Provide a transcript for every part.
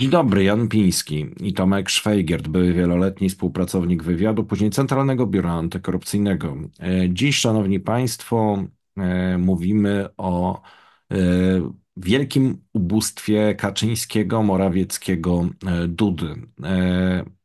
Dzień dobry, Jan Piński i Tomek Szwajgierd, były wieloletni współpracownik wywiadu, później Centralnego Biura Antykorupcyjnego. E, dziś, Szanowni Państwo, e, mówimy o e, wielkim ubóstwie Kaczyńskiego, Morawieckiego, Dudy.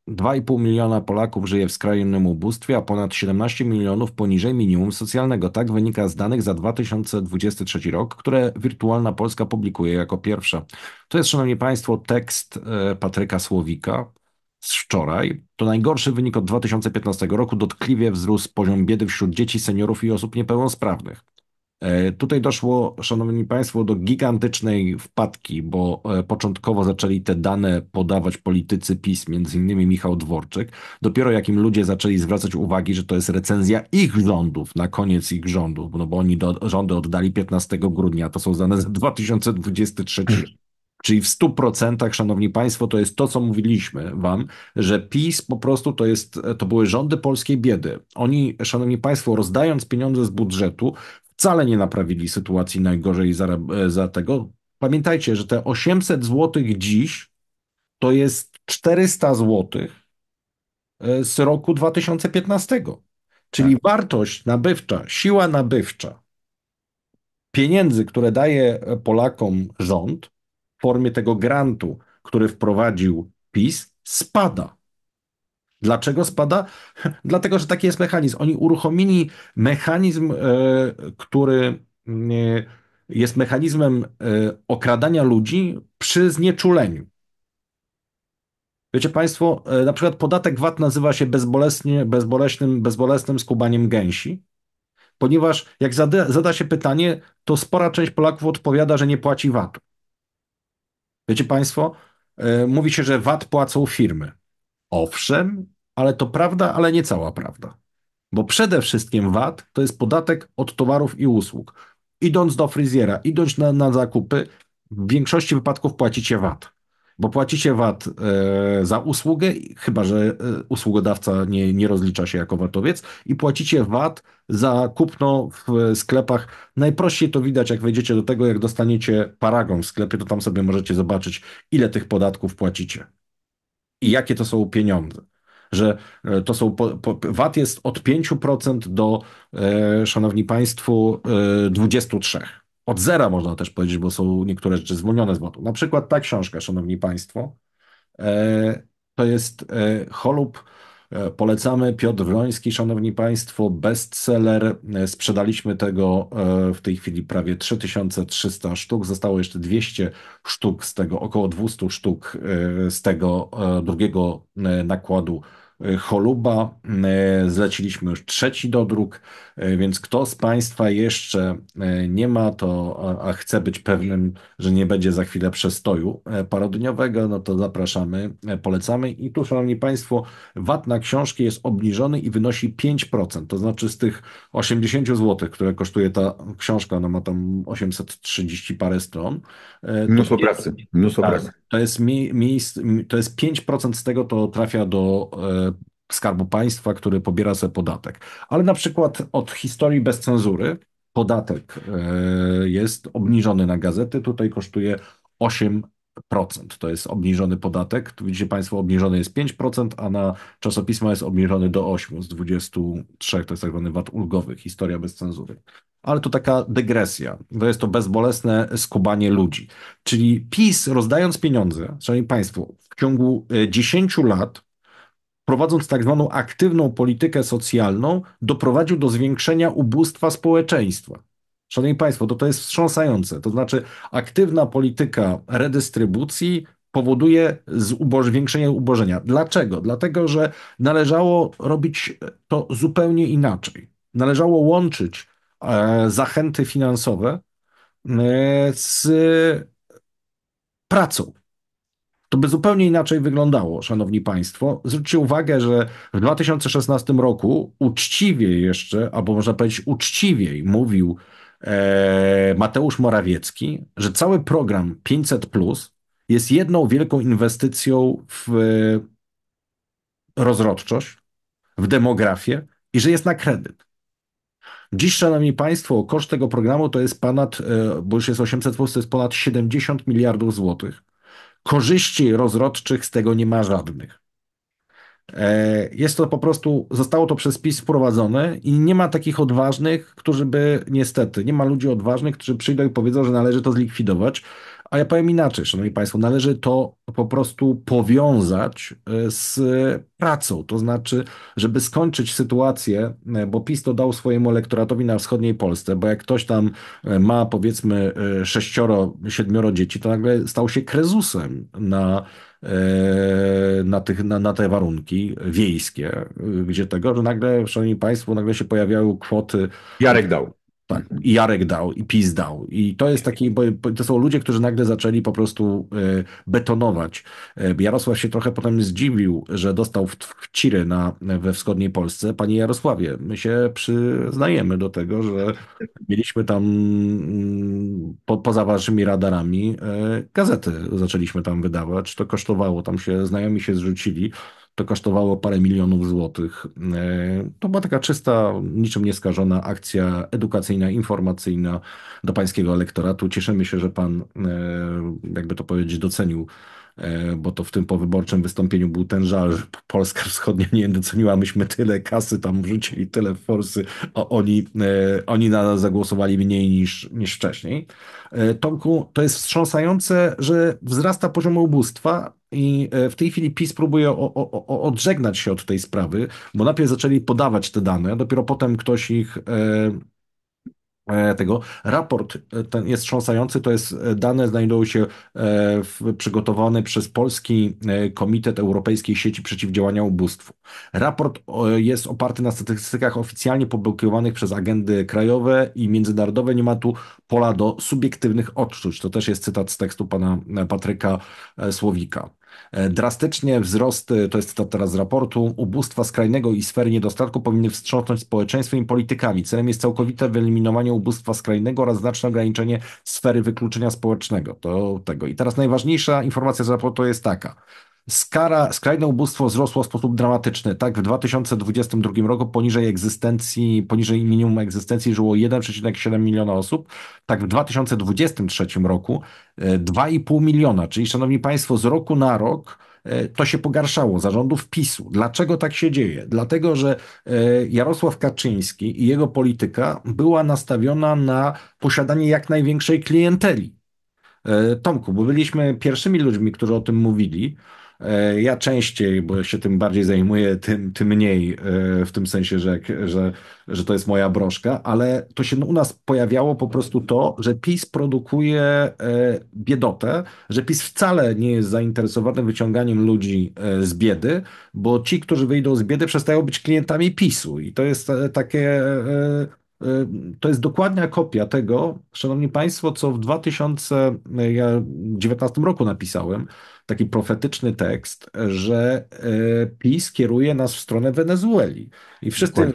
2,5 miliona Polaków żyje w skrajnym ubóstwie, a ponad 17 milionów poniżej minimum socjalnego. Tak wynika z danych za 2023 rok, które Wirtualna Polska publikuje jako pierwsza. To jest, Szanowni Państwo, tekst e, Patryka Słowika z wczoraj. To najgorszy wynik od 2015 roku. Dotkliwie wzrósł poziom biedy wśród dzieci, seniorów i osób niepełnosprawnych. E, tutaj doszło, szanowni państwo, do gigantycznej wpadki, bo e, początkowo zaczęli te dane podawać politycy PiS, między innymi Michał Dworczyk. Dopiero jakim ludzie zaczęli zwracać uwagi, że to jest recenzja ich rządów, na koniec ich rządów, no bo oni do, rządy oddali 15 grudnia, to są dane za 2023 Czyli w 100%, szanowni państwo, to jest to, co mówiliśmy wam, że PiS po prostu to, jest, to były rządy polskiej biedy. Oni, szanowni państwo, rozdając pieniądze z budżetu, wcale nie naprawili sytuacji najgorzej za, e, za tego. Pamiętajcie, że te 800 zł dziś to jest 400 zł e, z roku 2015. Czyli tak. wartość nabywcza, siła nabywcza pieniędzy, które daje e, Polakom rząd w formie tego grantu, który wprowadził PiS, spada. Dlaczego spada? Dlatego, że taki jest mechanizm. Oni uruchomili mechanizm, e, który mm, e, jest mechanizmem e, okradania ludzi przy znieczuleniu. Wiecie Państwo, na przykład podatek VAT nazywa się bezbolesnie, bezboleśnym, bezbolesnym skubaniem gęsi, ponieważ jak zada, zada się pytanie, to spora część Polaków odpowiada, że nie płaci VAT-u. Wiecie Państwo, mówi się, że VAT płacą firmy. Owszem, ale to prawda, ale nie cała prawda. Bo przede wszystkim VAT to jest podatek od towarów i usług. Idąc do fryzjera, idąc na, na zakupy, w większości wypadków płacicie VAT. Bo płacicie VAT e, za usługę, chyba że e, usługodawca nie, nie rozlicza się jako VATowiec, i płacicie VAT za kupno w e, sklepach. Najprościej to widać, jak wejdziecie do tego, jak dostaniecie paragon w sklepie, to tam sobie możecie zobaczyć, ile tych podatków płacicie i jakie to są pieniądze że e, to są, po, po, VAT jest od 5% do, e, szanowni państwo, e, 23%. Od zera można też powiedzieć, bo są niektóre rzeczy zwolnione z VAT-u. Na przykład ta książka, szanowni państwo, e, to jest e, Holub, e, Polecamy Piotr Wroński, szanowni państwo, bestseller. Sprzedaliśmy tego w tej chwili prawie 3300 sztuk. Zostało jeszcze 200 sztuk z tego, około 200 sztuk z tego drugiego nakładu Y, choluba. Y, zleciliśmy już trzeci dodruk. E, więc kto z Państwa jeszcze e, nie ma, to a, chce być pewnym, że nie będzie za chwilę przestoju e, parodniowego, no to zapraszamy, polecamy. I tu, Szanowni Państwo, VAT na książki jest obniżony i wynosi 5%. To znaczy z tych 80 zł, które kosztuje ta książka, ona no ma tam 830 parę stron. Mnóstwo pracy. Mnóstwo tak, pracy. To jest, miejsc, to jest 5% z tego, to trafia do Skarbu Państwa, który pobiera sobie podatek. Ale na przykład od historii bez cenzury podatek e, jest obniżony na gazety. Tutaj kosztuje 8%. To jest obniżony podatek. Tu widzicie Państwo, obniżony jest 5%, a na czasopisma jest obniżony do 8% z 23%. To jest tak zwany VAT ulgowy, historia bez cenzury. Ale to taka dygresja. To jest to bezbolesne skubanie ludzi. Czyli PiS rozdając pieniądze, Szanowni Państwo, w ciągu 10 e, lat prowadząc tak zwaną aktywną politykę socjalną, doprowadził do zwiększenia ubóstwa społeczeństwa. Szanowni Państwo, to, to jest wstrząsające. To znaczy, aktywna polityka redystrybucji powoduje zuboż, zwiększenie ubożenia. Dlaczego? Dlatego, że należało robić to zupełnie inaczej. Należało łączyć e, zachęty finansowe e, z pracą to by zupełnie inaczej wyglądało, szanowni państwo. Zwróćcie uwagę, że w 2016 roku uczciwie jeszcze, albo można powiedzieć uczciwiej mówił e, Mateusz Morawiecki, że cały program 500 plus jest jedną wielką inwestycją w e, rozrodczość, w demografię i że jest na kredyt. Dziś, szanowni państwo, koszt tego programu to jest ponad, e, bo już jest 800 plus, to jest ponad 70 miliardów złotych korzyści rozrodczych z tego nie ma żadnych. E, jest to po prostu, zostało to przez PiS wprowadzone i nie ma takich odważnych, którzy by, niestety, nie ma ludzi odważnych, którzy przyjdą i powiedzą, że należy to zlikwidować, a ja powiem inaczej, szanowni państwo, należy to po prostu powiązać e, z pracą, to znaczy, żeby skończyć sytuację, e, bo PiS to dał swojemu elektoratowi na wschodniej Polsce, bo jak ktoś tam e, ma powiedzmy sześcioro, siedmioro dzieci, to nagle stał się krezusem na na, tych, na, na te warunki wiejskie, gdzie tego, że nagle, szanowni państwo, nagle się pojawiały kwoty. Jarek dał. I Jarek dał, i PiS dał. I to jest taki, bo to są ludzie, którzy nagle zaczęli po prostu e, betonować. E, Jarosław się trochę potem zdziwił, że dostał w, w ciry na, we wschodniej Polsce. Panie Jarosławie, my się przyznajemy do tego, że mieliśmy tam mm, po, poza waszymi radarami e, gazety zaczęliśmy tam wydawać. To kosztowało, tam się znajomi się zrzucili. To kosztowało parę milionów złotych. E, to była taka czysta, niczym nieskażona akcja edukacyjna, informacyjna do pańskiego elektoratu. Cieszymy się, że pan, e, jakby to powiedzieć, docenił E, bo to w tym powyborczym wystąpieniu był ten żal, że Polska Wschodnia nie doceniła, myśmy tyle kasy tam wrzucili, tyle forsy, a oni, e, oni na nas zagłosowali mniej niż, niż wcześniej. E, Tomku, to jest wstrząsające, że wzrasta poziom ubóstwa, i w tej chwili PiS próbuje o, o, o, odżegnać się od tej sprawy, bo najpierw zaczęli podawać te dane, a dopiero potem ktoś ich E, tego. Raport e, ten jest wstrząsający, to jest e, dane znajdują się w, przygotowane przez Polski Komitet Europejskiej Sieci Przeciwdziałania Ubóstwu. Raport jest oparty na statystykach oficjalnie publikowanych przez agendy krajowe i międzynarodowe. Nie ma tu pola do subiektywnych odczuć. To też jest cytat z tekstu pana Patryka Słowika. E, Drastycznie wzrost, to jest cytat teraz z raportu, ubóstwa skrajnego i sfery niedostatku powinny wstrząsnąć społeczeństwem i politykami. Celem jest całkowite wyeliminowanie ubóstwa skrajnego oraz znaczne ograniczenie sfery wykluczenia społecznego. To, tego. I teraz najważniejsza informacja z raportu jest taka. Skara, skrajne ubóstwo wzrosło w sposób dramatyczny. Tak, w 2022 roku poniżej egzystencji, poniżej minimum egzystencji żyło 1,7 miliona osób. Tak, w 2023 roku 2,5 e, miliona. Czyli, szanowni państwo, z roku na rok e, to się pogarszało zarządów PiSu. Dlaczego tak się dzieje? Dlatego, że e, Jarosław Kaczyński i jego polityka była nastawiona na posiadanie jak największej klienteli. Tomku, bo byliśmy pierwszymi ludźmi, którzy o tym mówili. E, ja częściej, bo się tym bardziej zajmuję, tym, tym mniej, e, w tym sensie, że, że, że to jest moja broszka, ale to się u nas pojawiało po prostu to, że PiS produkuje e, biedotę, że PiS wcale nie jest zainteresowany wyciąganiem ludzi z biedy, bo ci, którzy wyjdą z biedy, przestają być klientami PiSu. I to jest takie to jest dokładna kopia tego, szanowni państwo, co w 2019 roku napisałem, taki profetyczny tekst, że e, PiS kieruje nas w stronę Wenezueli. I wszyscy,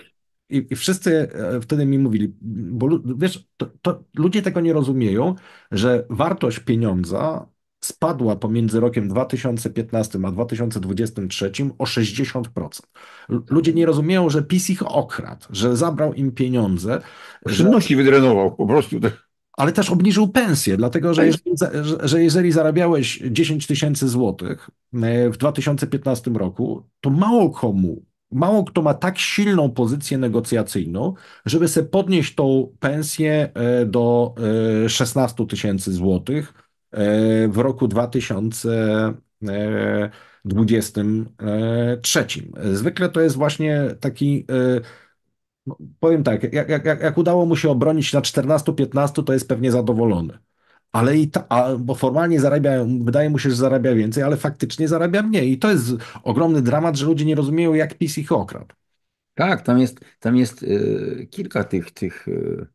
I, I, wszyscy e, wtedy mi mówili, bo wiesz, to, to, ludzie tego nie rozumieją, że wartość pieniądza spadła pomiędzy rokiem 2015 a 2023 o 60%. Ludzie nie rozumieją, że PiS ich okradł, że zabrał im pieniądze. Przyjemności że... wydrenował po prostu ale też obniżył pensję, dlatego że jeżeli, że jeżeli zarabiałeś 10 tysięcy złotych e, w 2015 roku, to mało komu, mało kto ma tak silną pozycję negocjacyjną, żeby sobie podnieść tą pensję e, do 16 e, tysięcy złotych w roku 2000. 23. Zwykle to jest właśnie taki no, powiem tak, jak, jak, jak udało mu się obronić na 14-15, to jest pewnie zadowolony. Ale i ta, a, bo formalnie zarabia, wydaje mu się, że zarabia więcej, ale faktycznie zarabia mniej. I to jest ogromny dramat, że ludzie nie rozumieją, jak PiS ich okradł. Tak, tam jest, tam jest y, kilka tych, tych y,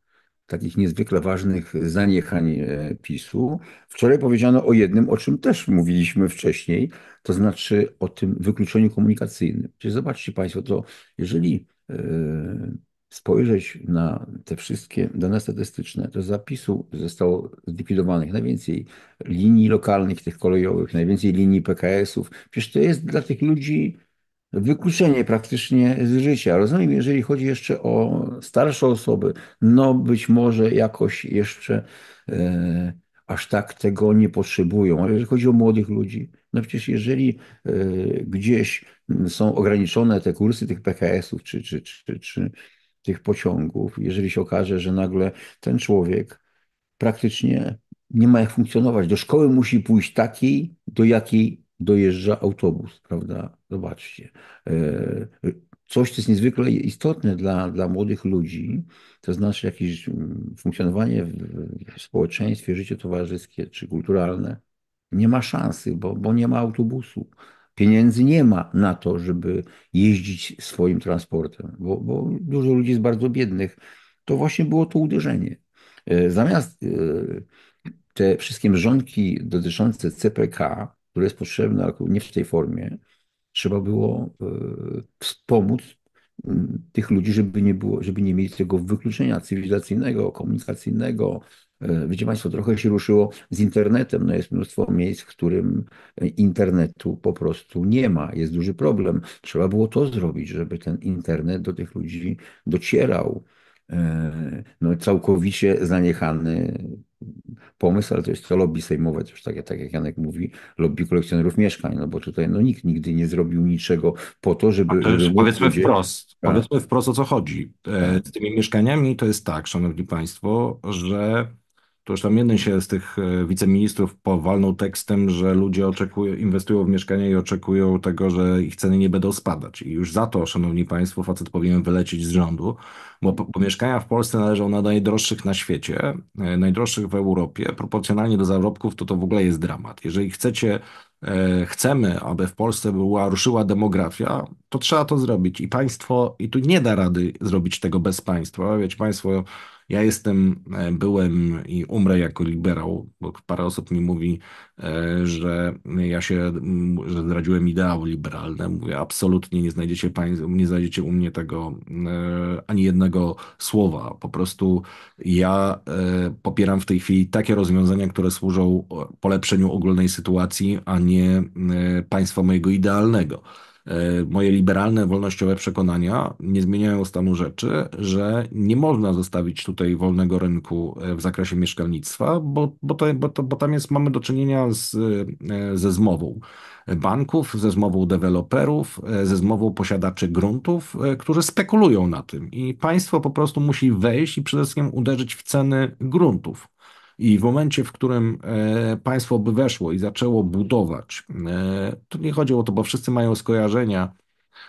takich niezwykle ważnych zaniechań y, PiSu. Wczoraj powiedziano o jednym, o czym też mówiliśmy wcześniej, to znaczy o tym wykluczeniu komunikacyjnym. Czyli zobaczcie Państwo, to jeżeli Y, spojrzeć na te wszystkie dane statystyczne, to zapisu zostało zlikwidowanych najwięcej linii lokalnych, tych kolejowych, najwięcej linii PKS-ów. Przecież to jest dla tych ludzi wykluczenie praktycznie z życia. Rozumiem, jeżeli chodzi jeszcze o starsze osoby, no być może jakoś jeszcze y, aż tak tego nie potrzebują. Ale jeżeli chodzi o młodych ludzi, no przecież jeżeli e, gdzieś są ograniczone te kursy tych PKS-ów czy, czy, czy, czy tych pociągów, jeżeli się okaże, że nagle ten człowiek praktycznie nie ma jak funkcjonować, do szkoły musi pójść takiej, do jakiej dojeżdża autobus, prawda? Zobaczcie. E, coś, co jest niezwykle istotne dla, dla młodych ludzi, to znaczy jakieś mm, funkcjonowanie w, w społeczeństwie, życie towarzyskie czy kulturalne, nie ma szansy, bo, bo nie ma autobusu. Pieniędzy nie ma na to, żeby jeździć swoim transportem, bo, bo dużo ludzi jest bardzo biednych. To właśnie było to uderzenie. E, zamiast e, te wszystkie mrzonki dotyczące CPK, które jest potrzebne, ale nie w tej formie, trzeba było e, wspomóc tych ludzi, żeby nie było, żeby nie mieli tego wykluczenia cywilizacyjnego, komunikacyjnego. E, wiecie Państwo, trochę się ruszyło z internetem. No jest mnóstwo miejsc, w którym e, internetu po prostu nie ma. Jest duży problem. Trzeba było to zrobić, żeby ten internet do tych ludzi docierał. No, całkowicie zaniechany pomysł, ale to jest to lobby sejmowe też, tak, tak jak Janek mówi, lobby kolekcjonerów mieszkań, no bo tutaj no, nikt nigdy nie zrobił niczego po to, żeby... To żeby powiedzmy ludzie... wprost, tak. powiedzmy wprost o co chodzi. E, z tymi mieszkaniami to jest tak, szanowni państwo, że to już tam jeden się z tych e, wiceministrów powalnął tekstem, że ludzie oczekują, inwestują w mieszkania i oczekują tego, że ich ceny nie będą spadać. I już za to, szanowni państwo, facet powinien wylecieć z rządu, bo, bo mieszkania w Polsce należą na najdroższych na świecie, e, najdroższych w Europie. Proporcjonalnie do zarobków to to w ogóle jest dramat. Jeżeli chcecie e, chcemy, aby w Polsce była, ruszyła demografia, to trzeba to zrobić. I państwo, i tu nie da rady zrobić tego bez państwa. Wiecie, państwo ja jestem, e, byłem i umrę jako liberał, bo parę osób mi mówi, e, że ja się, że zdradziłem ideał liberalne. Mówię, absolutnie nie znajdziecie, nie znajdziecie u mnie tego e, ani jednego słowa. Po prostu ja popieram w tej chwili takie rozwiązania, które służą polepszeniu ogólnej sytuacji, a nie państwa mojego idealnego. E, moje liberalne, wolnościowe przekonania nie zmieniają stanu rzeczy, że nie można zostawić tutaj wolnego rynku e, w zakresie mieszkalnictwa, bo, bo, to, bo, to, bo tam jest, mamy do czynienia z, e, ze zmową banków, ze zmową deweloperów, ze zmową posiadaczy gruntów, którzy spekulują na tym. I państwo po prostu musi wejść i przede wszystkim uderzyć w ceny gruntów. I w momencie, w którym e, państwo by weszło i zaczęło budować, e, to nie chodzi o to, bo wszyscy mają skojarzenia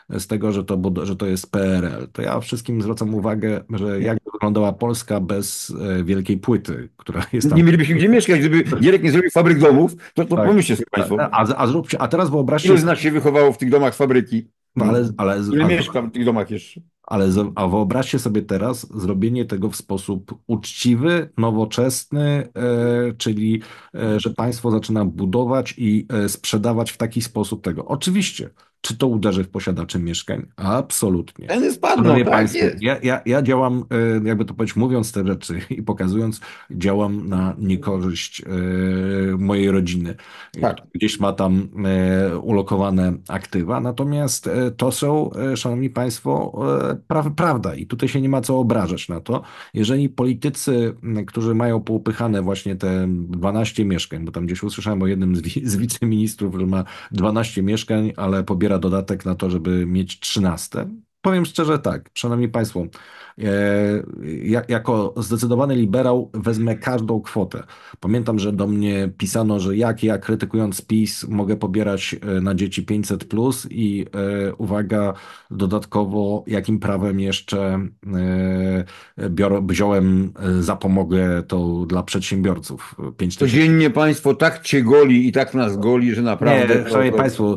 z tego, że to, że to jest PRL. To ja wszystkim zwracam uwagę, że jak wyglądała Polska bez e, wielkiej płyty, która jest tam. Nie mielibyśmy gdzie mieszkać, gdyby Gierek nie zrobił fabryk domów, to, to tak. pomyślcie sobie tak. Państwo. A, a, zróbcie, a teraz wyobraźcie... Ile z nas się wychowało w tych domach fabryki? No, ale, ale, Ile mieszkam w tych domach jeszcze. Ale a wyobraźcie sobie teraz zrobienie tego w sposób uczciwy, nowoczesny, e, czyli e, że państwo zaczyna budować i e, sprzedawać w taki sposób tego. Oczywiście czy to uderzy w posiadaczy mieszkań? Absolutnie. Ten jest Szanowni tak Państwo, jest. Ja, ja, ja działam, e, jakby to powiedzieć, mówiąc te rzeczy i pokazując, działam na niekorzyść e, mojej rodziny. Tak. Gdzieś ma tam e, ulokowane aktywa, natomiast to są, Szanowni Państwo, pra prawda i tutaj się nie ma co obrażać na to. Jeżeli politycy, którzy mają poupychane właśnie te 12 mieszkań, bo tam gdzieś usłyszałem o jednym z, wi z wiceministrów, który ma 12 mieszkań, ale pobiera dodatek na to, żeby mieć trzynaste, Powiem szczerze tak, szanowni państwo, e, jako zdecydowany liberał wezmę każdą kwotę. Pamiętam, że do mnie pisano, że jak ja krytykując PiS mogę pobierać e, na dzieci 500 plus i e, uwaga, dodatkowo jakim prawem jeszcze e, biorę, wziąłem e, zapomogę to dla przedsiębiorców. 5 Codziennie państwo tak cię goli i tak nas goli, że naprawdę... Nie, szanowni państwo,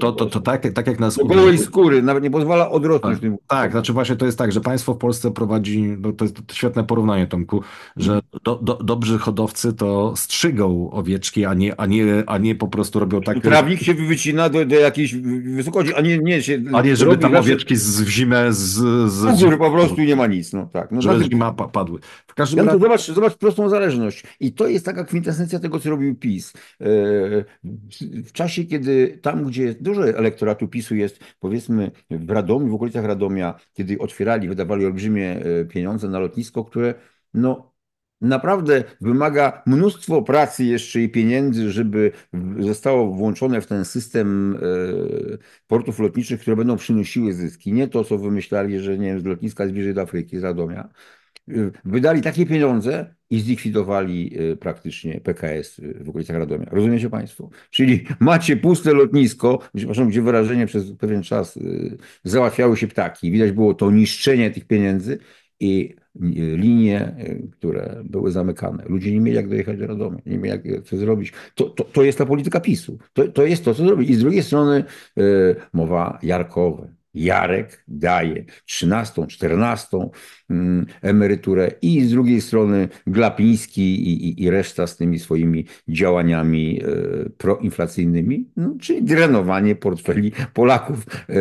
to, to, to, tak, tak jak nas... Golej skóry, nawet nie pozwala odrobić odwrotność. Tak. tak, znaczy właśnie to jest tak, że państwo w Polsce prowadzi, no to jest świetne porównanie Tomku, że mhm. do, do, dobrzy hodowcy to strzygą owieczki, a nie, a nie, a nie po prostu robią tak. Trawnik się wycina do, do jakiejś wysokości, a nie, nie się... A nie, żeby tam owieczki z, w zimę z... z... po prostu nie ma nic, no tak. No, żeby tak... zima padły. W każdym ja razie... to zobacz, zobacz prostą zależność. I to jest taka kwintesencja tego, co robił PiS. E, w czasie, kiedy tam, gdzie dużo elektoratu PiSu jest, powiedzmy w Radomiu, okolicach Radomia, kiedy otwierali, wydawali olbrzymie e, pieniądze na lotnisko, które no, naprawdę wymaga mnóstwo pracy jeszcze i pieniędzy, żeby zostało włączone w ten system e, portów lotniczych, które będą przynosiły zyski. Nie to, co wymyślali, że nie wiem, z lotniska jest do Afryki, z Radomia, Y, wydali takie pieniądze i zlikwidowali y, praktycznie PKS y, w okolicach Radomia. Rozumiecie Państwo? Czyli macie puste lotnisko, gdzie wyrażenie przez pewien czas załatwiały się ptaki. Widać było to niszczenie tych pieniędzy i linie, które były zamykane. Ludzie nie mieli jak dojechać do Radomia, nie mieli jak co zrobić. To, to, to jest ta polityka PiSu. To, to jest to, co zrobić. I z drugiej strony mowa Jarkowe. Jarek daje 13, 14 mm, emeryturę i z drugiej strony Glapiński i, i, i reszta z tymi swoimi działaniami e, proinflacyjnymi, no, czyli drenowanie portfeli Polaków. E,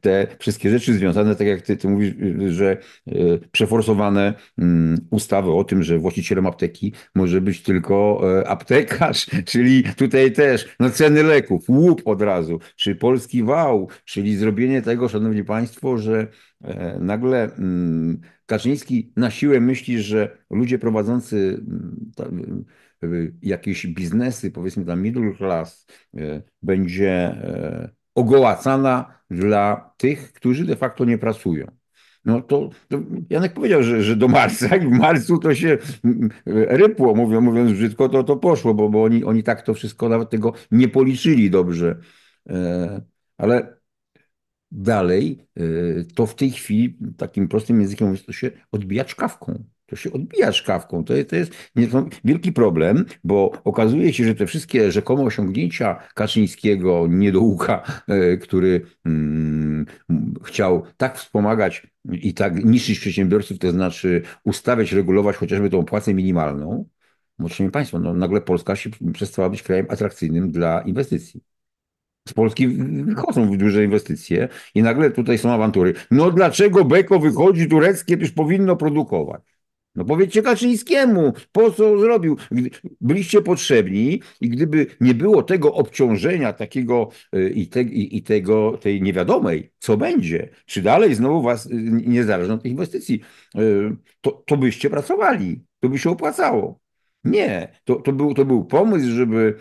te wszystkie rzeczy związane, tak jak ty, ty mówisz, że e, przeforsowane mm, ustawy o tym, że właścicielem apteki może być tylko aptekarz, czyli tutaj też no, ceny leków, łup od razu, czy polski wał, czyli zrobienie tego szanowni państwo, że e, nagle mm, Kaczyński na siłę myśli, że ludzie prowadzący mm, e, e, jakieś biznesy, powiedzmy tam middle class, będzie ogołacana dla tych, którzy de facto nie pracują. No to, to Janek powiedział, że, że do marca, jak w marcu to się mm, rypło, mówiąc, mówiąc brzydko, to, to poszło, bo, bo oni, oni tak to wszystko nawet tego nie policzyli dobrze. Ale dalej, y, to w tej chwili, takim prostym językiem mówiąc, to się odbija czkawką. To się odbija szkawką. To jest, to jest wielki problem, bo okazuje się, że te wszystkie rzekomo osiągnięcia Kaczyńskiego, niedouka, e, który mm, chciał tak wspomagać i tak niszczyć przedsiębiorców, to znaczy ustawiać, regulować chociażby tą płacę minimalną, bo szanowni państwo, no, nagle Polska się przestała być krajem atrakcyjnym dla inwestycji z Polski wychodzą duże inwestycje i nagle tutaj są awantury. No dlaczego Beko wychodzi tureckie, już powinno produkować? No powiedzcie Kaczyńskiemu, po co zrobił? Byliście potrzebni i gdyby nie było tego obciążenia takiego y, i, te, i, i tego, tej niewiadomej, co będzie, czy dalej znowu was y, nie od tych inwestycji, y, to, to byście pracowali, to by się opłacało. Nie, to, to, był, to był pomysł, żeby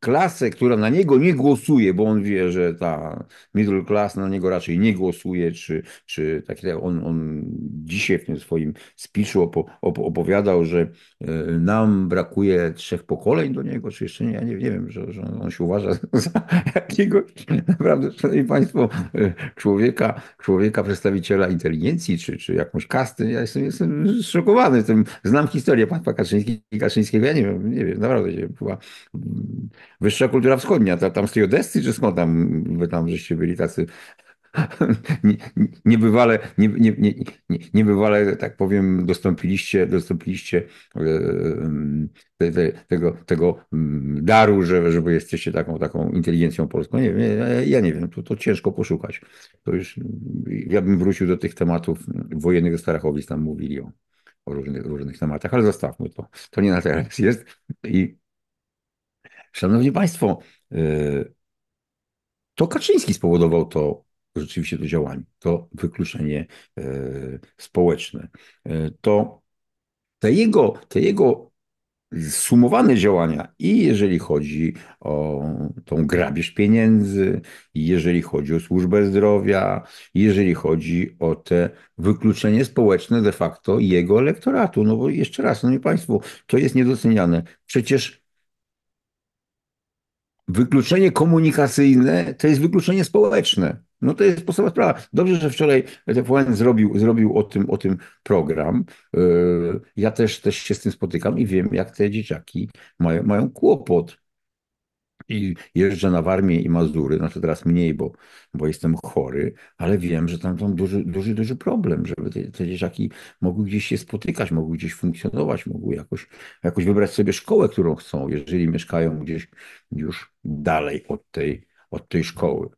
klasę, która na niego nie głosuje, bo on wie, że ta middle class na niego raczej nie głosuje, czy, czy tak jak on, on dzisiaj w tym swoim speechu op, op, opowiadał, że y, nam brakuje trzech pokoleń do niego, czy jeszcze nie, ja nie, nie wiem, że, że on się uważa za jakiegoś naprawdę, szanowni państwo, y, człowieka, człowieka przedstawiciela inteligencji, czy, czy jakąś kasty. Ja jestem, jestem szokowany, jestem, znam historię państwa Kaczyńskiego, Kaczyńskiego, ja nie wiem, nie wiem, naprawdę się chyba wyższa kultura wschodnia, ta, tam z tej Odessy, czy skąd tam, wy tam żeście byli tacy niebywale, nie, nie, nie, niebywale, tak powiem, dostąpiliście, dostąpiliście e, te, te, tego, tego mm, daru, że, że jesteście taką, taką inteligencją polską. Nie wiem, ja nie wiem, to, to ciężko poszukać. To już, ja bym wrócił do tych tematów wojennych ze Starachowic, tam mówili o, o różnych, różnych tematach, ale zostawmy to. To nie na teraz jest. I Szanowni Państwo, y, to Kaczyński spowodował to rzeczywiście to działanie, to wykluczenie y, społeczne. Y, to te jego, te jego sumowane działania i jeżeli chodzi o tą grabież pieniędzy, i jeżeli chodzi o służbę zdrowia, i jeżeli chodzi o te wykluczenie społeczne de facto jego elektoratu. No bo jeszcze raz, no Państwo, to jest niedoceniane. Przecież Wykluczenie komunikacyjne to jest wykluczenie społeczne. No to jest podstawowa sprawa. Dobrze, że wczoraj TVN zrobił, zrobił o, tym, o tym program. Yy, ja też, też się z tym spotykam i wiem, jak te dzieciaki mają, mają kłopot i jeżdżę na Warmię i Mazury, znaczy teraz mniej, bo, bo jestem chory, ale wiem, że tam są duży, duży, duży problem, żeby te, te dzieciaki mogły gdzieś się spotykać, mogły gdzieś funkcjonować, mogły jakoś, jakoś wybrać sobie szkołę, którą chcą, jeżeli mieszkają gdzieś już dalej od tej, od tej szkoły.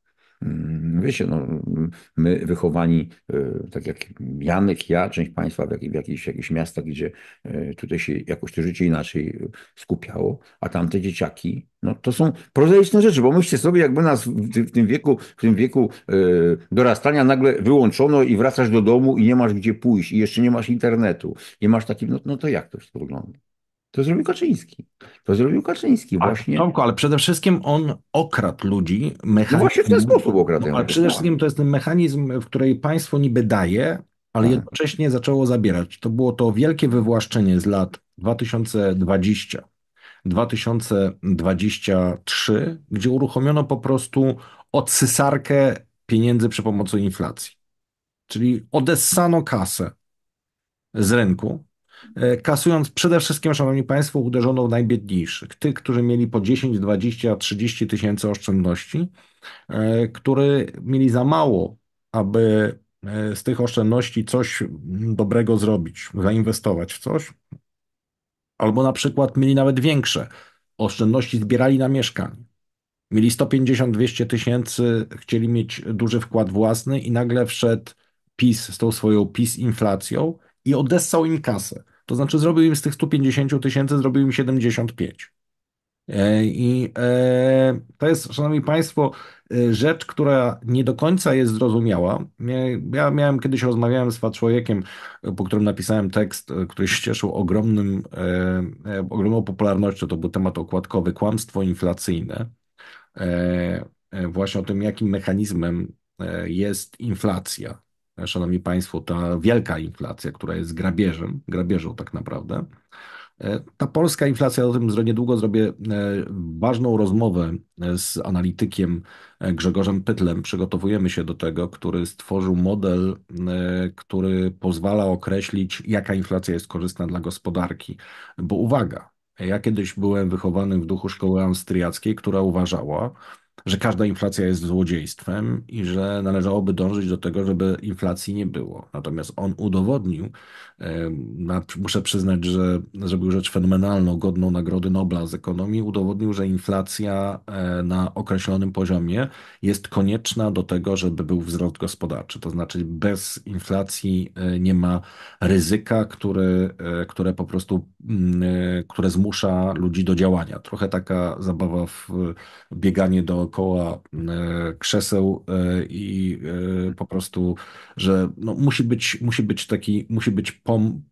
Mm, wiecie, no, my wychowani, e, tak jak Janek, ja, część Państwa w, jak, w jakichś, jakichś miastach, gdzie e, tutaj się jakoś to życie inaczej e, skupiało, a tamte dzieciaki, no to są prozaiczne rzeczy, bo myślcie sobie, jakby nas w, tym wieku, w tym wieku dorastania nagle wyłączono i wracasz do domu i nie masz gdzie pójść i jeszcze nie masz internetu, nie masz takim, no, no to jak to wszystko wygląda? To zrobił Kaczyński. To zrobił Kaczyński właśnie. Tomku, ale przede wszystkim on okradł ludzi. Mechanizm, no właśnie w ten sposób okradł. No, ale przede wszystkim to jest ten mechanizm, w której państwo niby daje, ale tak. jednocześnie zaczęło zabierać. To było to wielkie wywłaszczenie z lat 2020. 2023, gdzie uruchomiono po prostu odsysarkę pieniędzy przy pomocy inflacji. Czyli odessano kasę z rynku, E, kasując przede wszystkim, szanowni państwo, uderzono w najbiedniejszych, tych, którzy mieli po 10, 20, 30 tysięcy oszczędności, e, którzy mieli za mało, aby e, z tych oszczędności coś dobrego zrobić, zainwestować w coś, albo na przykład mieli nawet większe oszczędności, zbierali na mieszkanie. Mieli 150-200 tysięcy, chcieli mieć duży wkład własny i nagle wszedł PiS z tą swoją PiS inflacją i odessał im kasę. To znaczy zrobił im z tych 150 tysięcy, zrobił im 75. E, I e, to jest, szanowni państwo, e, rzecz, która nie do końca jest zrozumiała. Ja miałem kiedyś rozmawiałem z człowiekiem, po którym napisałem tekst, który się cieszył ogromnym, ogromną popularnością. To był temat okładkowy kłamstwo inflacyjne. Właśnie o tym, jakim mechanizmem jest inflacja. Szanowni Państwo, ta wielka inflacja, która jest grabieżem, grabieżą tak naprawdę, e, ta polska inflacja, o tym niedługo zrobię e, ważną rozmowę e, z analitykiem Grzegorzem Pytlem. Przygotowujemy się do tego, który stworzył model, który pozwala określić, jaka inflacja jest korzystna dla gospodarki. Bo uwaga, ja kiedyś byłem wychowany w duchu szkoły austriackiej, która uważała, że każda inflacja jest złodziejstwem i że należałoby dążyć do tego, żeby inflacji nie było. Natomiast on udowodnił, muszę przyznać, że, zrobił rzecz fenomenalną, godną Nagrody Nobla z ekonomii, udowodnił, że inflacja e, na określonym poziomie jest konieczna do tego, żeby był wzrost gospodarczy. To znaczy bez inflacji e, nie ma ryzyka, które, e, które po prostu, mm, które zmusza ludzi do działania. Trochę taka zabawa w bieganie do dookoła e, krzeseł e, i e, po prostu, że no, musi, być, musi być taki, musi być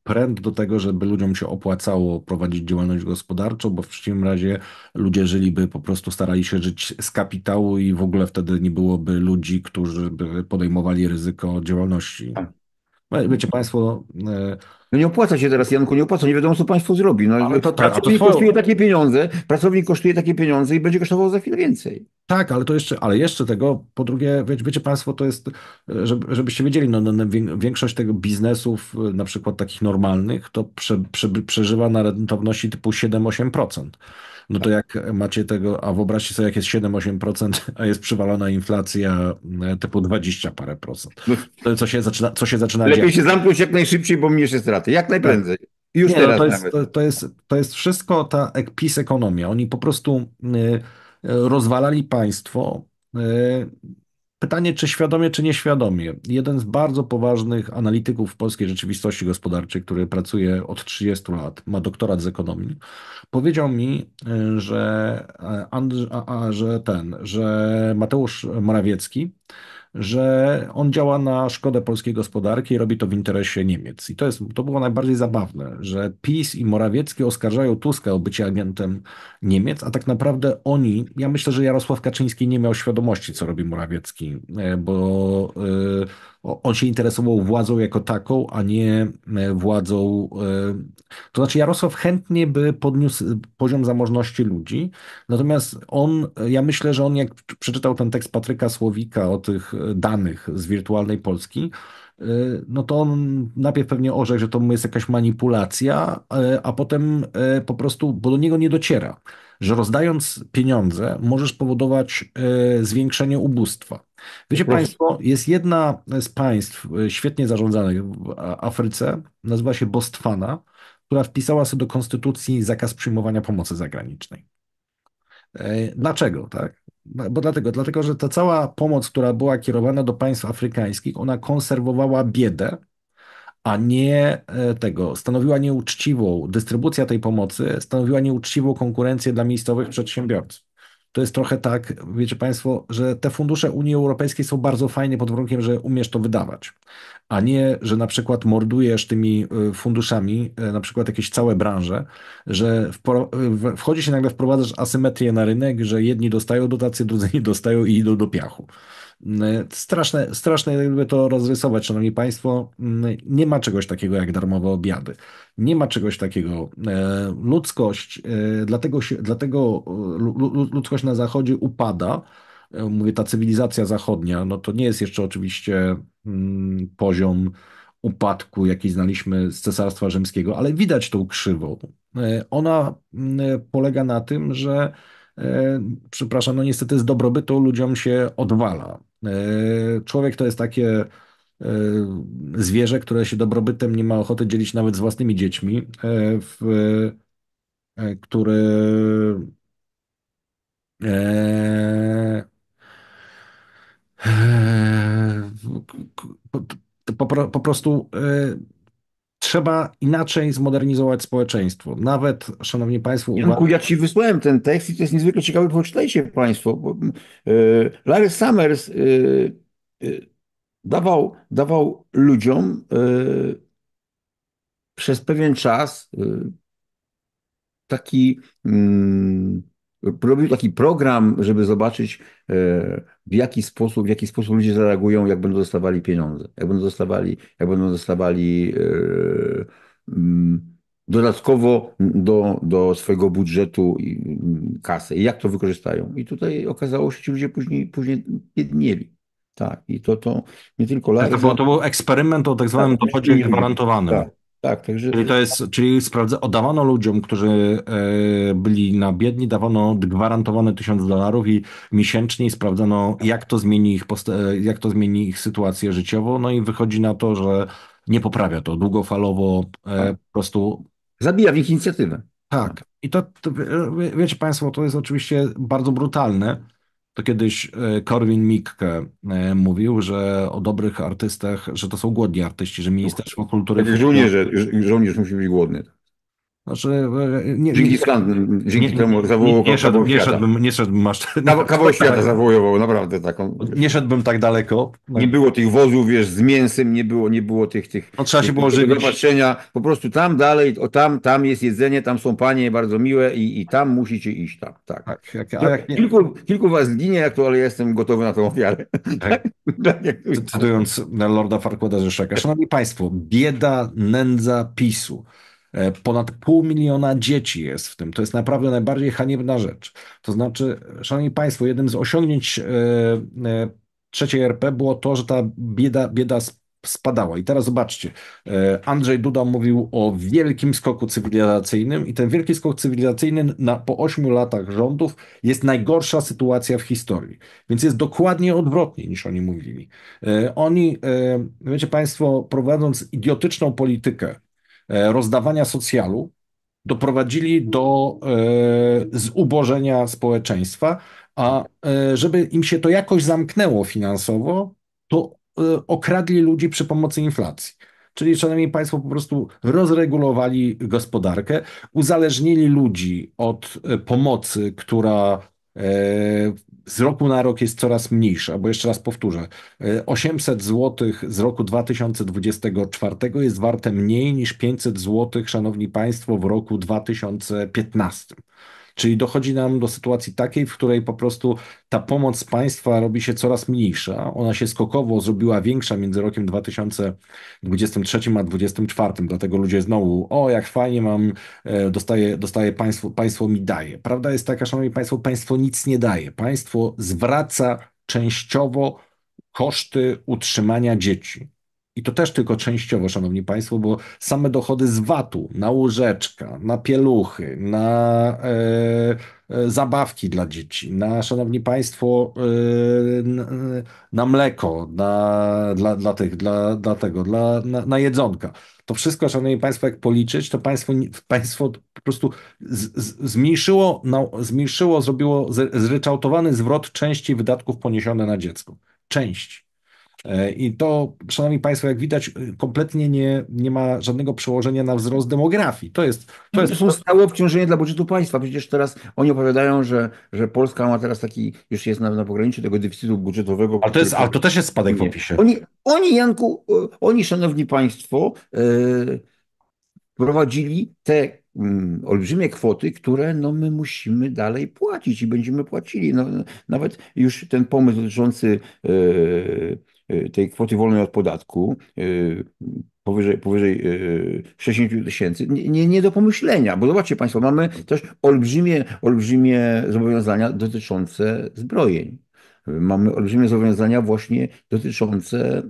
pręd do tego, żeby ludziom się opłacało prowadzić działalność gospodarczą, bo w przeciwnym razie ludzie żyliby po prostu, starali się żyć z kapitału i w ogóle wtedy nie byłoby ludzi, którzy by podejmowali ryzyko działalności. Tak. Wiecie Państwo... No, e, no nie opłaca się teraz, Janku, nie opłaca, nie wiadomo, co państwo zrobi. No, ale to, tak, pracownik to swoją... kosztuje takie pieniądze, pracownik kosztuje takie pieniądze i będzie kosztował za chwilę więcej. Tak, ale to jeszcze, ale jeszcze tego, po drugie, wiecie, wiecie Państwo, to jest, żeby, żebyście wiedzieli, no, no, no większość tego biznesów, y, na przykład takich normalnych, to prze, prze, przeżywa na rentowności typu 7-8% no to jak macie tego, a wyobraźcie sobie, jak jest 7-8%, a jest przywalona inflacja e, typu 20 parę procent. To co się zaczyna, co się zaczyna Lepiej dziać? się zamknąć jak najszybciej, bo mniejsze straty. Jak najprędzej. Tak. Już Nie, no teraz no to, jest, to, to, jest, to jest wszystko ta PiS ekonomia. Oni po prostu y, rozwalali państwo, e, Pytanie, czy świadomie, czy nieświadomie. Jeden z bardzo poważnych analityków polskiej rzeczywistości gospodarczej, który pracuje od 30 lat, ma doktorat z ekonomii, powiedział mi, y, że, a, a, że ten, że Mateusz Morawiecki że on działa na szkodę polskiej gospodarki i robi to w interesie Niemiec. I to, jest, to było najbardziej zabawne, że PiS i Morawiecki oskarżają Tuska o bycie agentem Niemiec, a tak naprawdę oni, ja myślę, że Jarosław Kaczyński nie miał świadomości, co robi Morawiecki, e, bo e, on się interesował władzą jako taką, a nie e, władzą. To znaczy, Jarosław chętnie by podniósł poziom zamożności ludzi, natomiast on, ja myślę, że on jak przeczytał ten tekst Patryka Słowika o tych danych z wirtualnej Polski, y, no to on najpierw pewnie orzekł, że to jest jakaś manipulacja, y, a potem y, po prostu, bo do niego nie dociera, że rozdając pieniądze możesz powodować zwiększenie ubóstwa. Wiecie Państwo, jest jedna z państw świetnie zarządzanych w Afryce, nazywa się Bostwana, która wpisała sobie do konstytucji zakaz przyjmowania pomocy zagranicznej. Dlaczego, tak? No, bo dlatego, dlatego, że ta cała pomoc, która była kierowana do państw afrykańskich, ona konserwowała biedę, a nie e, tego, stanowiła nieuczciwą, dystrybucja tej pomocy stanowiła nieuczciwą konkurencję dla miejscowych przedsiębiorców to jest trochę tak, wiecie Państwo, że te fundusze Unii Europejskiej są bardzo fajne pod warunkiem, że umiesz to wydawać, a nie, że na przykład mordujesz tymi y, funduszami, y, na przykład jakieś całe branże, że y, wchodzi się nagle, wprowadzasz asymetrię na rynek, że jedni dostają dotacje, drudzy nie dostają i idą do piachu. Mm, straszne, straszne jakby to rozrysować, szanowni państwo. Mm, nie ma czegoś takiego jak darmowe obiady. Nie ma czegoś takiego. E, ludzkość, e, dlatego, się, dlatego e, ludzkość na zachodzie upada, mówię, ta cywilizacja zachodnia, no to nie jest jeszcze oczywiście mm, poziom upadku, jaki znaliśmy z Cesarstwa Rzymskiego, ale widać tą krzywą. Ona polega na tym, że przepraszam, no niestety z dobrobytu ludziom się odwala. E, człowiek to jest takie e, zwierzę, które się dobrobytem nie ma ochoty dzielić nawet z własnymi dziećmi, e, w, który po, po, po prostu Trzeba inaczej zmodernizować społeczeństwo. Nawet, szanowni państwo... Janku, ja ci wysłałem ten tekst i to jest niezwykle ciekawe, poczytajcie państwo. Bo, e, Larry Summers e, e, dawał, dawał ludziom przez pewien czas taki mm, robił taki program, żeby zobaczyć, e, w jaki sposób, w jaki sposób ludzie zareagują, jak będą dostawali pieniądze, jak będą dostawali, jak będą dostawali e, mm, dodatkowo do, do swojego budżetu mm, kasę i jak to wykorzystają. I tutaj okazało się, że ci ludzie później, później biednieli. Tak, i to, to nie tylko... Live, tak, to, było, to był eksperyment o tak zwanym tak, dochodzie gwarantowanym. Tak, tak, także... Czyli to jest, czyli sprawdza, oddawano ludziom, którzy e, byli na biedni, dawano gwarantowane 1000 dolarów i miesięcznie sprawdzano, jak to zmieni ich, e, jak to zmieni ich sytuację życiową, no i wychodzi na to, że nie poprawia to długofalowo, e, tak. po prostu... Zabija w nich inicjatywę. Tak. I to, to wiecie Państwo, to jest oczywiście bardzo brutalne, to kiedyś e, Korwin Mikke e, mówił, że o dobrych artystach, że to są głodni artyści, że Ministerstwo Kultury... Znaczy, żołnierze, żołnierz musi być głodny. Znaczy, e, nie, Dzięki dzięki temu zawołował nie, nie, szedł, nie, szedłbym, nie szedłbym aż... kawał świata zawołował, naprawdę taką... Nie szedłbym tak daleko. Nie było tych wozów, wiesz, z mięsem, nie było, nie było tych... tych no, trzeba się było żywić. Patrzenia. Po prostu tam dalej, o tam, tam jest jedzenie, tam są panie bardzo miłe i, i tam musicie iść, tam, tak. tak jak, no, a jak nie... kilku, kilku was zginie, jak to, ale jestem gotowy na tą ofiarę. Tak. tak, tak Cytując Lorda Farquada Rzeszaka. Szanowni Państwo, bieda, nędza PiSu. E, ponad pół miliona dzieci jest w tym. To jest naprawdę najbardziej haniebna rzecz. To znaczy, szanowni państwo, jednym z osiągnięć e, e, trzeciej RP było to, że ta bieda, bieda spadała. I teraz zobaczcie, Andrzej Duda mówił o wielkim skoku cywilizacyjnym i ten wielki skok cywilizacyjny na, po ośmiu latach rządów jest najgorsza sytuacja w historii. Więc jest dokładnie odwrotnie niż oni mówili. Oni, wiecie Państwo, prowadząc idiotyczną politykę, E, rozdawania socjalu doprowadzili do e, zubożenia społeczeństwa, a e, żeby im się to jakoś zamknęło finansowo, to okradli ludzi przy pomocy inflacji. Czyli, szanowni państwo, po prostu rozregulowali gospodarkę, uzależnili ludzi od pomocy, która z roku na rok jest coraz mniejsza, bo jeszcze raz powtórzę, 800 e, zł z roku 2024 jest warte mniej niż 500 zł, szanowni państwo, w roku 2015. Czyli dochodzi nam do sytuacji takiej, w której po prostu ta pomoc państwa robi się coraz mniejsza. Ona się skokowo zrobiła większa między rokiem 2023 a 2024, dlatego ludzie znowu, o jak fajnie mam, e, dostaję, dostaję państwo, państwo mi daje. Prawda jest taka, szanowni państwo, państwo nic nie daje. Państwo zwraca częściowo koszty utrzymania dzieci. I to też tylko częściowo, szanowni państwo, bo same dochody z VAT-u na łóżeczka, na pieluchy, na e, e zabawki dla dzieci, na, szanowni państwo, e, na, e, na, mleko, na, dla, dla tych, dla, dla tego, dla, na, na jedzonka. To wszystko, szanowni państwo, jak policzyć, to państwo, państwo po prostu z, z, zmniejszyło, na, zmniejszyło, zrobiło z, zryczałtowany zwrot części wydatków poniesione na dziecko. Części. E, I to, szanowni państwo, jak widać, y, kompletnie nie, nie ma żadnego przełożenia na wzrost demografii. To jest. To, no, jest... to stałe obciążenie dla budżetu państwa. Przecież teraz oni opowiadają, że, że Polska ma teraz taki, już jest na, na pograniczu tego deficytu budżetowego. Ale to, jest, ale to też jest spadek w opisie. Oni, oni Janku, y, oni, szanowni państwo, yy, prowadzili te mm, olbrzymie kwoty, które no, my musimy dalej płacić i będziemy płacili. No, nawet już ten pomysł dotyczący yy, Y, tej kwoty wolnej od podatku y, powyżej, powyżej 60 y, tysięcy, nie, nie do pomyślenia, bo zobaczcie Państwo, mamy też olbrzymie, olbrzymie zobowiązania dotyczące zbrojeń. Mamy olbrzymie zobowiązania właśnie dotyczące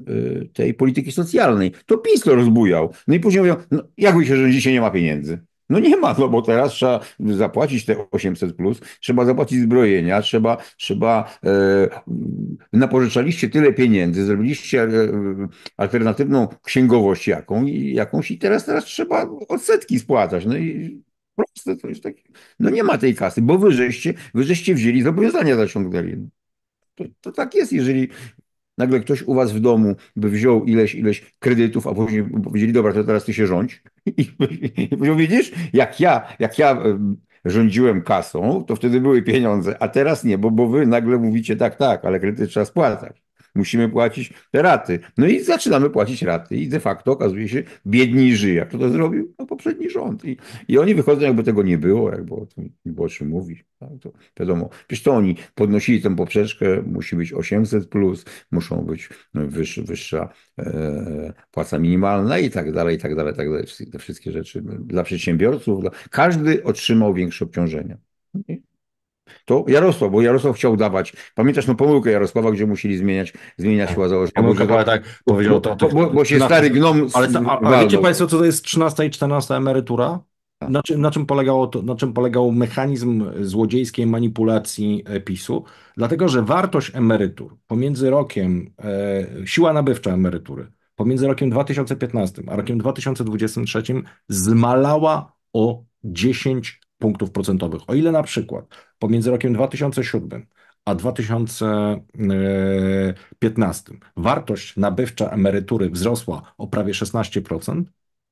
tej polityki socjalnej. To PiS to rozbujał. No i później mówią, no, jak myślę, że dzisiaj nie ma pieniędzy? No nie ma, no bo teraz trzeba zapłacić te 800 plus, trzeba zapłacić zbrojenia, trzeba, trzeba e, napożyczaliście tyle pieniędzy, zrobiliście e, alternatywną księgowość jaką, jakąś i teraz teraz trzeba odsetki spłacać. No i proste to jest takie. No nie ma tej kasy, bo wy żeście wzięli zobowiązania zaciągnęli. To, to tak jest, jeżeli nagle ktoś u was w domu by wziął ileś, ileś kredytów, a później powiedzieli, dobra, to teraz ty się rządź i, i widzisz, jak ja, jak ja rządziłem kasą, to wtedy były pieniądze, a teraz nie, bo, bo wy nagle mówicie tak, tak, ale kredyt trzeba spłacać musimy płacić te raty. No i zaczynamy płacić raty i de facto okazuje się, biedni żyją, Kto to zrobił? No poprzedni rząd. I, i oni wychodzą, jakby tego nie było, jakby o tym nie było o czym mówić. Tak? To wiadomo, przecież to oni podnosili tę poprzeczkę, musi być 800+, plus, muszą być wyższa, wyższa e, płaca minimalna i tak dalej, i tak dalej, i tak dalej. Te wszystkie rzeczy dla przedsiębiorców. Dla... Każdy otrzymał większe obciążenia. To Jarosław, bo Jarosław chciał dawać. Pamiętasz no pomyłkę Jarosława, gdzie musieli zmieniać, zmieniać siła założenia. Pomyłka była tak, powiedział to. Bo, bo, bo się stary gnom... Ale ta, a, a wiecie Państwo, co to jest 13 i 14 emerytura? Tak. Na czym, na, czym polegało to, na czym polegał mechanizm złodziejskiej manipulacji e, PiSu? Dlatego, że wartość emerytur pomiędzy rokiem, e, siła nabywcza emerytury pomiędzy rokiem 2015 a rokiem 2023 zmalała o 10 punktów procentowych. O ile na przykład pomiędzy rokiem 2007 a 2015 wartość nabywcza emerytury wzrosła o prawie 16%,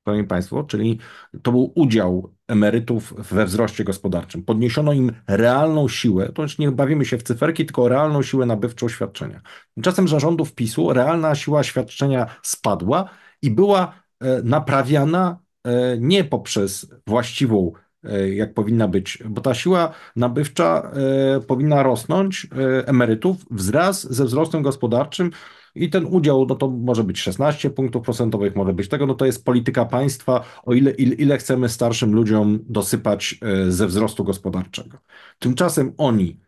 Szanowni Państwo, czyli to był udział emerytów we wzroście gospodarczym. Podniesiono im realną siłę, to znaczy nie bawimy się w cyferki, tylko realną siłę nabywczą świadczenia. Czasem zarządu PiSu realna siła świadczenia spadła i była e, naprawiana e, nie poprzez właściwą E, jak powinna być, bo ta siła nabywcza e, powinna rosnąć e, emerytów wraz ze wzrostem gospodarczym i ten udział, no to może być 16 punktów procentowych, może być tego, no to jest polityka państwa, o ile, ile, ile chcemy starszym ludziom dosypać ze wzrostu gospodarczego. Tymczasem oni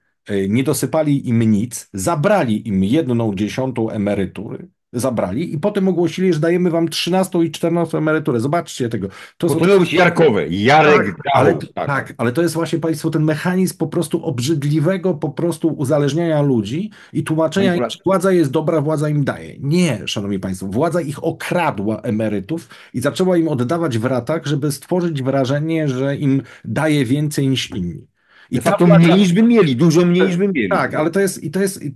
nie dosypali im nic, zabrali im jedną dziesiątą emerytury, zabrali i potem ogłosili, że dajemy wam 13 i 14 emeryturę. Zobaczcie tego. To są... być Jarkowe, Jarek tak, ale, tak. tak, ale to jest właśnie Państwo ten mechanizm po prostu obrzydliwego po prostu uzależniania ludzi i tłumaczenia że władza jest dobra, władza im daje. Nie, Szanowni Państwo, władza ich okradła emerytów i zaczęła im oddawać w ratach, żeby stworzyć wrażenie, że im daje więcej niż inni. I tak to mniej niż by mieli, dużo mniej niż by tak, mieli. Tak, ale to jest, i to jest, i,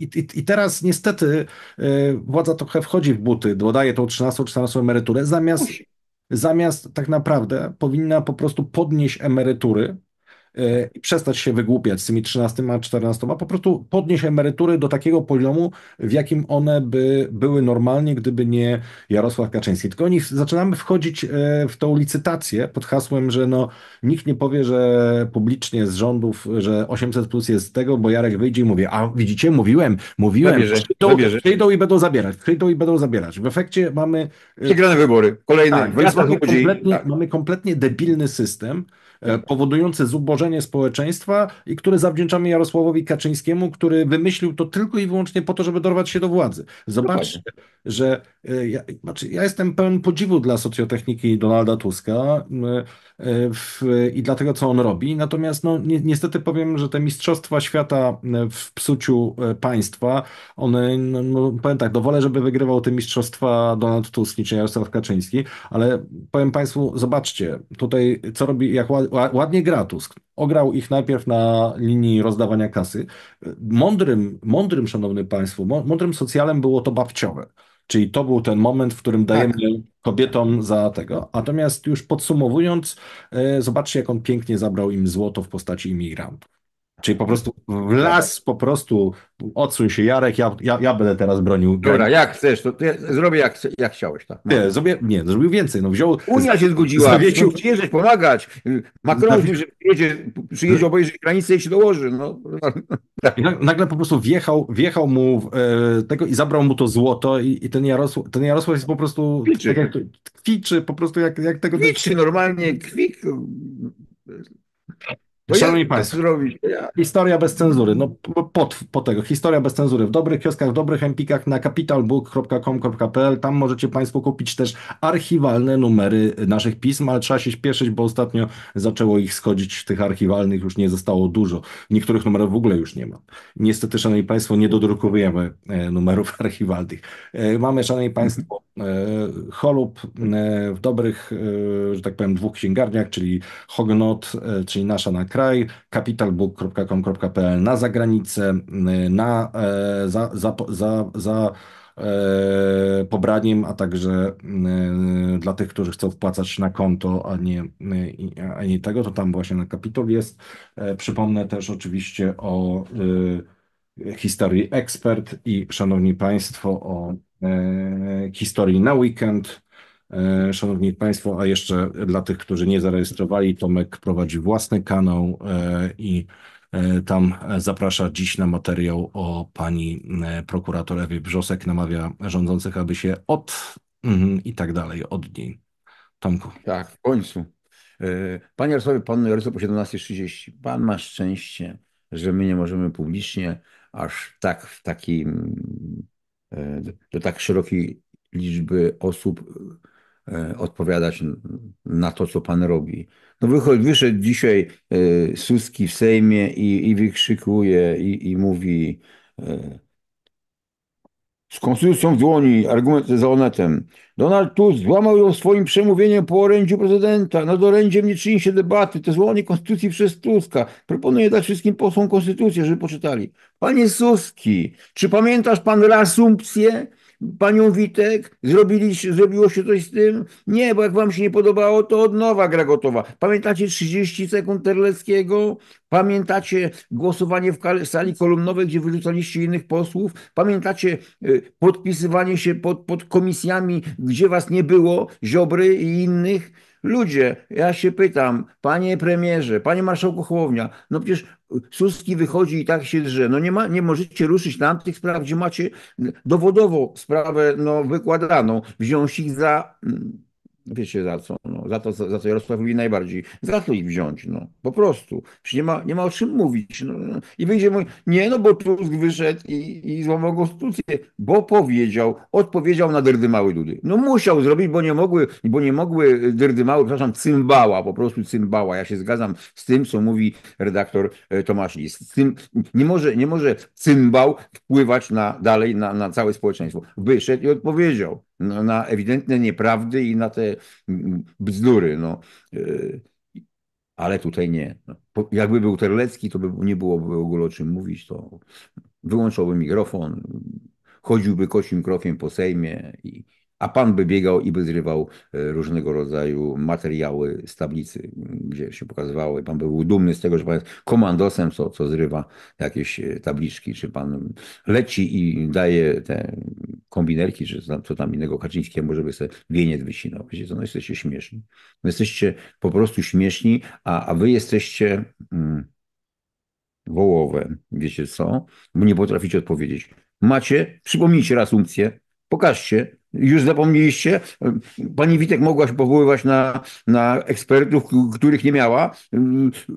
i, i, i teraz niestety e, władza trochę wchodzi w buty, dodaje tą 13-14 emeryturę, zamiast, zamiast tak naprawdę powinna po prostu podnieść emerytury, e, i przestać się wygłupiać z tymi 13 a 14, a po prostu podnieść emerytury do takiego poziomu, w jakim one by były normalnie, gdyby nie Jarosław Kaczyński. Tylko oni zaczynamy wchodzić e, w tą licytację pod hasłem, że no Nikt nie powie, że publicznie z rządów, że 800 plus jest tego, bo Jarek wyjdzie i mówi, a widzicie, mówiłem, mówiłem, że przyjdą, i będą zabierać, przyjdą i będą zabierać. W efekcie mamy... E, Przegrane wybory, kolejne. Tak, mamy, kompletnie, tak. mamy kompletnie debilny system, e, powodujący zubożenie społeczeństwa i które zawdzięczamy Jarosławowi Kaczyńskiemu, który wymyślił to tylko i wyłącznie po to, żeby dorwać się do władzy. Zobaczcie, że e, ja, znaczy ja jestem pełen podziwu dla socjotechniki Donalda Tuska. W, i dla tego, co on robi. Natomiast no, ni niestety powiem, że te mistrzostwa świata e, w psuciu e, państwa, one, no, no powiem tak, dowolę, no, żeby wygrywał te mistrzostwa Donald Tusk czy Jarosław Kaczyński, ale powiem Państwu, zobaczcie, tutaj co robi, jak ładnie gra Tusk ograł ich najpierw na linii rozdawania kasy. E, mądrym, mądrym szanowny państwo, mądrym socjalem było to babciowe. Czyli to był ten moment, w którym tak. dajemy tak. kobietom za tego. Natomiast już podsumowując, e, zobaczcie, jak on pięknie zabrał im złoto w postaci imigrantów. Czyli po prostu w las, po prostu odsuń się Jarek, ja, ja, ja będę teraz bronił. Dobra, jak chcesz, to zrobię jak, jak chciałeś. Tak. Nie, zrobię, nie, zrobił więcej. No, wziął, Unia się zgodziła, Sowieciu... No, przyjeżdżać, pomagać. Macron Zawi... że przyjedzie, przyjedzie obejrzeć granicę i się dołoży. No. I nagle po prostu wjechał, wjechał mu w, e, tego i zabrał mu to złoto i, i ten, Jarosław, ten Jarosław jest po prostu... Kwiczy. Tak jak, kwiczy po prostu jak, jak tego... Kwiczy normalnie, kwik... No Szanowni Państwo, historia bez cenzury, no pod, po tego, historia bez cenzury, w dobrych kioskach, dobrych empikach na capitalbook.com.pl, tam możecie Państwo kupić też archiwalne numery naszych pism, ale trzeba się śpieszyć, bo ostatnio zaczęło ich schodzić, tych archiwalnych już nie zostało dużo, niektórych numerów w ogóle już nie ma. Niestety, Szanowni Państwo, nie dodrukowujemy e, numerów archiwalnych. E, mamy, Szanowni Państwo, e, Holub w dobrych, że tak powiem, dwóch księgarniach, czyli Hognot, czyli nasza na kraju, kraj, capitalbook.com.pl na zagranicę, y, na, e, za, za, za, za e, pobraniem, a także y, dla tych, którzy chcą wpłacać na konto, a nie, y, a nie tego, to tam właśnie na kapitol jest. E, przypomnę też oczywiście o historii ekspert i szanowni Państwo o historii na weekend. E, szanowni Państwo, a jeszcze dla tych, którzy nie zarejestrowali, Tomek prowadzi własny kanał e, i e, tam zaprasza dziś na materiał o pani prokurator Ewie Brzosek, namawia rządzących, aby się od mhm, i tak dalej, od niej. Tomku. Tak, w końcu. Panie Jarosławie, pan Jarosław o 17.30. Pan ma szczęście, że my nie możemy publicznie aż tak w takim, do tak szerokiej liczby osób E, odpowiadać na to, co pan robi. No wychodź, wyszedł dzisiaj e, Suski w Sejmie i, i wykrzykuje i, i mówi e, z konstytucją w dłoni, argument za onetem. Donald Tusk złamał ją swoim przemówieniem po orędziu prezydenta. Nad orędziem nie czyni się debaty. To złamanie konstytucji przez Tuska. Proponuję dać wszystkim posłom konstytucję, żeby poczytali. Panie Suski, czy pamiętasz pan reasumpcję? Panią Witek, zrobiliście, zrobiło się coś z tym? Nie, bo jak wam się nie podobało, to od nowa gra gotowa. Pamiętacie 30 sekund Terleckiego? Pamiętacie głosowanie w sali kolumnowej, gdzie wyrzucaliście innych posłów? Pamiętacie y, podpisywanie się pod, pod komisjami, gdzie was nie było, Ziobry i innych? Ludzie, ja się pytam, panie premierze, panie marszałku Hołownia, no przecież Suski wychodzi i tak się drze. No nie, ma, nie możecie ruszyć tamtych spraw, gdzie macie dowodowo sprawę no, wykładaną, wziąć ich za mm, Wiecie za co, no. za, to, za, co Jarosław mówi najbardziej. Za to ich wziąć, no. Po prostu. Przecież nie ma, nie ma o czym mówić. No. no I wyjdzie mój, nie no, bo Tusk wyszedł i, i złamał konstytucję, bo powiedział, odpowiedział na mały Dudy. No musiał zrobić, bo nie mogły, bo nie mogły mały, przepraszam, cymbała, po prostu cymbała. Ja się zgadzam z tym, co mówi redaktor e, Tomasz Lis. Z tym, nie może, nie może cymbał wpływać na, dalej na, na całe społeczeństwo. Wyszedł i odpowiedział no, na ewidentne nieprawdy i na te bzdury. No. Ale tutaj nie. No, jakby był Terlecki, to by nie byłoby w ogóle o czym mówić, to wyłączałby mikrofon, chodziłby kosim krokiem po Sejmie i, a pan by biegał i by zrywał e, różnego rodzaju materiały z tablicy, gdzie się pokazywały. Pan by był dumny z tego, że pan jest komandosem, co, co zrywa jakieś e, tabliczki, czy pan leci i daje te kombinerki, czy co tam innego Kaczyńskiemu, żeby sobie wieniec wycinał. Wiecie co, no jesteście śmieszni. No jesteście po prostu śmieszni, a, a wy jesteście... Hmm, wołowe, wiecie co? Bo nie potraficie odpowiedzieć. Macie, przypomnijcie reasumpcję, pokażcie, już zapomnieliście? Pani Witek mogła się powoływać na, na ekspertów, których nie miała.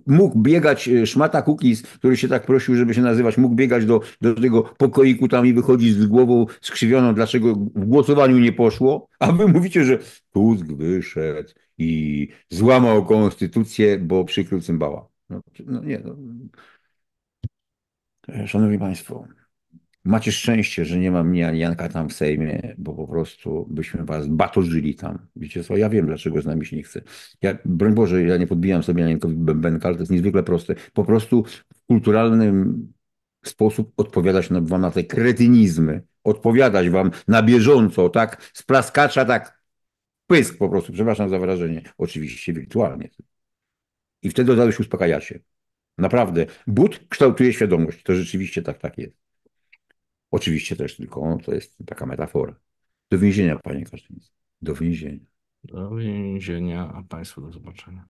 Mógł biegać e, szmata Kukiz, który się tak prosił, żeby się nazywać, mógł biegać do, do tego pokoiku tam i wychodzić z głową skrzywioną, dlaczego w głosowaniu nie poszło. A wy mówicie, że Tusk wyszedł i złamał konstytucję, bo przykrył cymbała. No, no nie. No. Szanowni Państwo. Macie szczęście, że nie ma mnie ani Janka tam w Sejmie, bo po prostu byśmy was batożyli tam. Wiecie co, ja wiem, dlaczego z nami się nie chce. Ja, broń Boże, ja nie podbijam sobie Jankowi bębenka, ale to jest niezwykle proste. Po prostu w kulturalnym sposób odpowiadać wam na te kretynizmy, odpowiadać wam na bieżąco, tak, z plaskacza, tak, pysk po prostu, przepraszam za wrażenie. oczywiście wirtualnie. I wtedy od razu się Naprawdę, but kształtuje świadomość, to rzeczywiście tak, tak jest. Oczywiście też tylko to jest taka metafora. Do więzienia, panie Kaczyński. Do więzienia. Do więzienia, a państwu do zobaczenia.